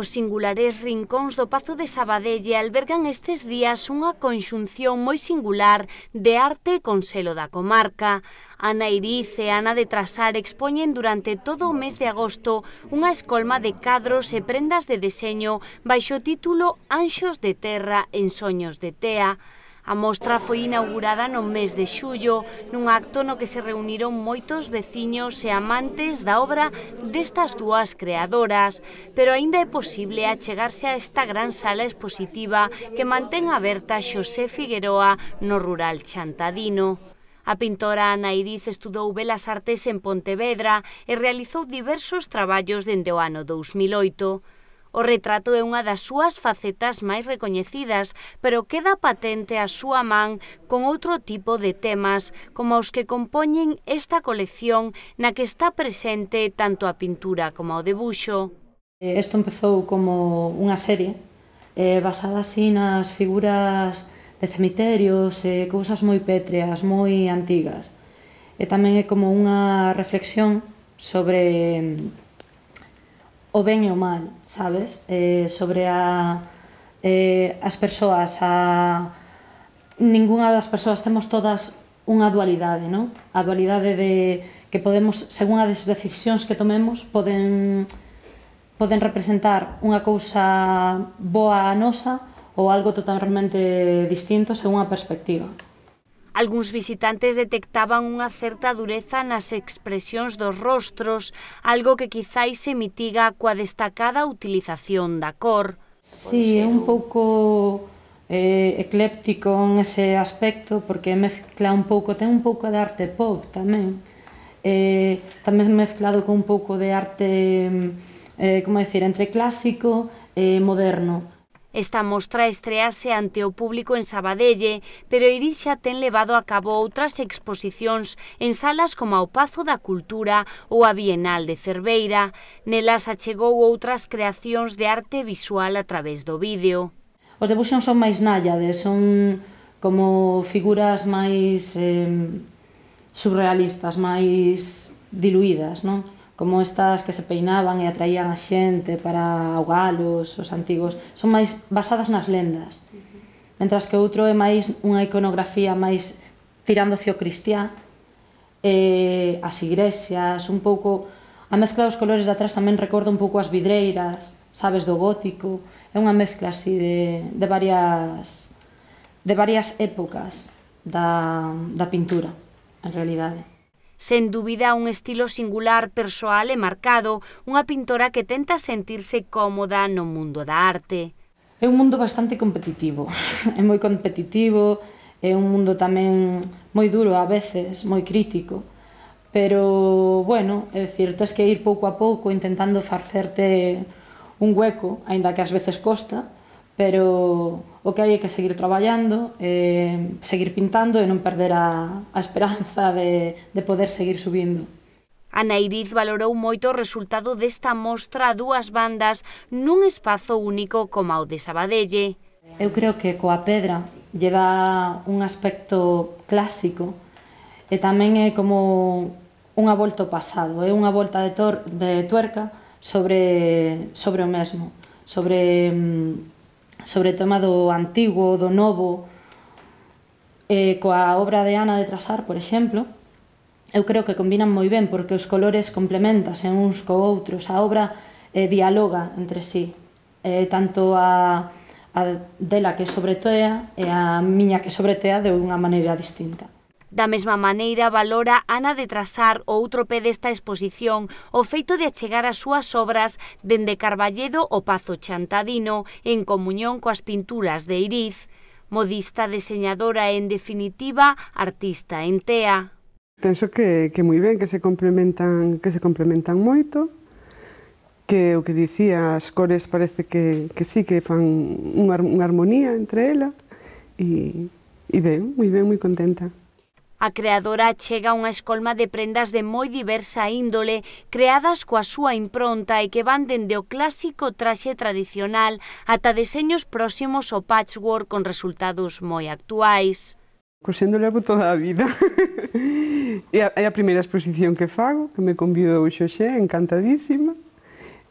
Os singulares rincóns do Pazo de Sabadelle albergan estes días unha conxunción moi singular de arte e conselo da comarca. Ana Iriz e Ana de Trasar expoñen durante todo o mes de agosto unha escolma de cadros e prendas de deseño baixo o título Anxos de Terra en Soños de Tea. A mostra foi inaugurada no mes de xullo nun acto no que se reuniron moitos veciños e amantes da obra destas dúas creadoras, pero aínda é posible achegarse a esta gran sala expositiva que mantén aberta Xosé Figueroa no rural chantadino. A pintora Ana Iriz estudou Belas Artes en Pontevedra e realizou diversos traballos dende o ano 2008. O retrato é unha das súas facetas máis recoñecidas, pero queda patente a súa man con outro tipo de temas, como os que compoñen esta colección na que está presente tanto a pintura como o debuxo. Isto eh, empezou como unha serie eh, basada así nas figuras de cemiterios, eh, cousas moi pétreas, moi antigas. E tamén é como unha reflexión sobre o ben e o mal, sabes? Eh, sobre a, eh, as persoas, a... Ninguna das persoas temos todas unha dualidade, non? A dualidade de que podemos, según as decisións que tomemos, poden poden representar unha cousa boa a nosa ou algo totalmente distinto según a perspectiva. Algúns visitantes detectaban unha certa dureza nas expresións dos rostros, algo que quizáis se mitiga coa destacada utilización da cor. Sí, é un pouco eh, ecléptico en ese aspecto, porque mezcla un pouco, ten un pouco de arte pop tamén, eh, tamén mezclado con un pouco de arte, mm, eh, como decir, entre clásico e eh, moderno Esta mostra estrease ante o público en Sabadelle, pero Irís xa ten levado a cabo outras exposicións en salas como o Pazo da Cultura ou a Bienal de Cerveira. Nelas achegou outras creacións de arte visual a través do vídeo. Os debuxos son máis náyades, son como figuras máis eh, surrealistas, máis diluídas, non? como estas que se peinaban e atraían a xente para augalos, os antigos, son máis basadas nas lendas. Mentras que outro é máis unha iconografía máis tirando hacia o cristián, eh, as igrexas, un pouco... A mezcla dos colores de atrás tamén recorda un pouco as vidreiras, sabes, do gótico. É unha mezcla así de, de varias de varias épocas da, da pintura, en realidade. Sen dúbida un estilo singular, persoal e marcado, unha pintora que tenta sentirse cómoda no mundo da arte. É un mundo bastante competitivo, é moi competitivo, é un mundo tamén moi duro a veces, moi crítico, pero, bueno, é dicir, tens que ir pouco a pouco intentando farcerte un hueco, aínda que ás veces costa, pero o que hai é que seguir traballando, eh, seguir pintando e non perder a, a esperanza de, de poder seguir subindo. Ana Iriz valorou moito o resultado desta mostra a dúas bandas nun espazo único como o de Sabadelle. Eu creo que coa pedra lle dá un aspecto clásico e tamén é como unha volta pasado, é unha volta de, tor de tuerca sobre, sobre o mesmo, sobre mm, sobre o tema do antigo, do novo, eh, coa obra de Ana de Trasar, por exemplo, eu creo que combinan moi ben porque os colores complementanse uns co outros, a obra eh, dialoga entre sí, eh, tanto a, a dela que sobretea e a miña que sobretea de unha maneira distinta. Da mesma maneira, valora Ana de Trasar outro pé desta exposición o feito de achegar as súas obras dende Carballedo o Pazo Chantadino en comunión coas pinturas de Iriz. Modista, deseñadora e, en definitiva, artista en tea. Penso que, que moi ben, que se complementan, que se complementan moito, que o que dicía as cores parece que, que sí, que fan unha, unha armonía entre ela, e, e ben, moi ben, moi contenta. A creadora chega a unha escolma de prendas de moi diversa índole, creadas coa súa impronta e que van dende o clásico traxe tradicional ata deseños próximos ao patchwork con resultados moi actuais. Cosendo pois levo toda a vida. e a, é a primeira exposición que fago, que me convido o Xoxé, encantadísima.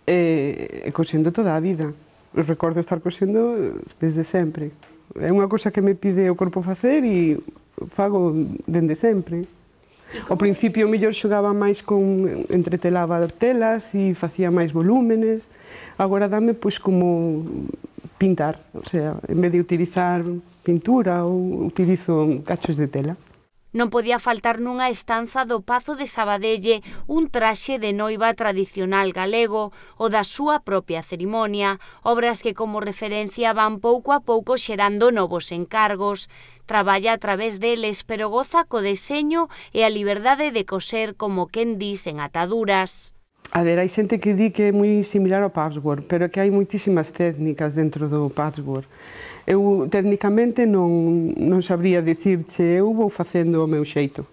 E, e cosendo toda a vida. Recordo estar cosendo desde sempre. É unha cousa que me pide o corpo facer e fago dende sempre. Ao principio, o mellor xogaba máis con... entretelaba telas e facía máis volúmenes. Agora dame, pois, como pintar. O sea, en vez de utilizar pintura, ou utilizo cachos de tela. Non podía faltar nunha estanza do Pazo de Sabadelle un traxe de noiva tradicional galego o da súa propia cerimonia, obras que como referencia van pouco a pouco xerando novos encargos. Traballa a través deles, pero goza co deseño e a liberdade de coser como quen dis en ataduras. A ver, hai xente que di que é moi similar ao patchwork, pero que hai moitísimas técnicas dentro do patchwork. Eu técnicamente non, non sabría dicirche, eu vou facendo o meu xeito.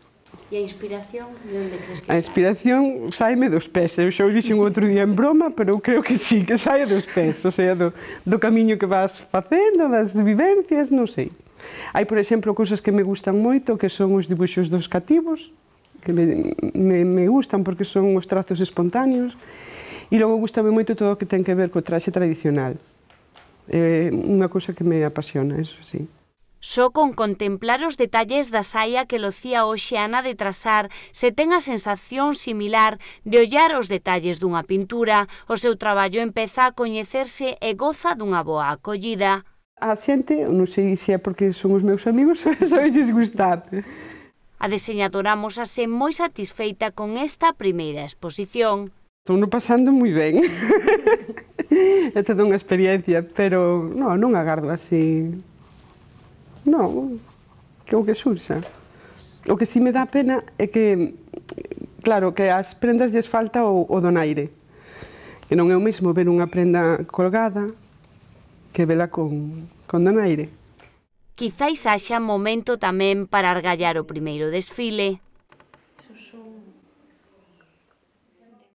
E a inspiración, de onde crees que A inspiración sai? saime dos pés. Eu xa o dixen outro día en broma, pero eu creo que sí, que sae dos pés. O sea, do, do camiño que vas facendo, das vivencias, non sei. Hai, por exemplo, cousas que me gustan moito, que son os dibuixos dos cativos, que me, me, me gustan porque son os trazos espontáneos. E logo gustame moito todo o que ten que ver co traxe tradicional. É eh, unha cousa que me apasiona, eso sí. Só con contemplar os detalles da saia que locía hoxe Ana de Trasar se ten a sensación similar de ollar os detalles dunha pintura. O seu traballo empeza a coñecerse e goza dunha boa acollida. A xente, non sei se é porque son os meus amigos, sabelles gustar. A deseñadora mosase moi satisfeita con esta primeira exposición. Estou pasando moi ben. é toda unha experiencia, pero no, non agardo así. Non, que o que surxa. O que si me dá pena é que, claro, que as prendas lles falta o, o donaire. Que non é o mesmo ver unha prenda colgada que vela con, con donaire. Quizáis haxa momento tamén para argallar o primeiro desfile